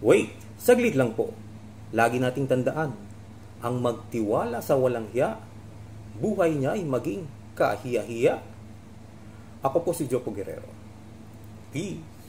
Wait, saglit lang po. Lagi nating tandaan, ang magtiwala sa walang hiya, buhay niya ay maging kahiya-hiya. Ako po si Jopo Guerrero. Peace.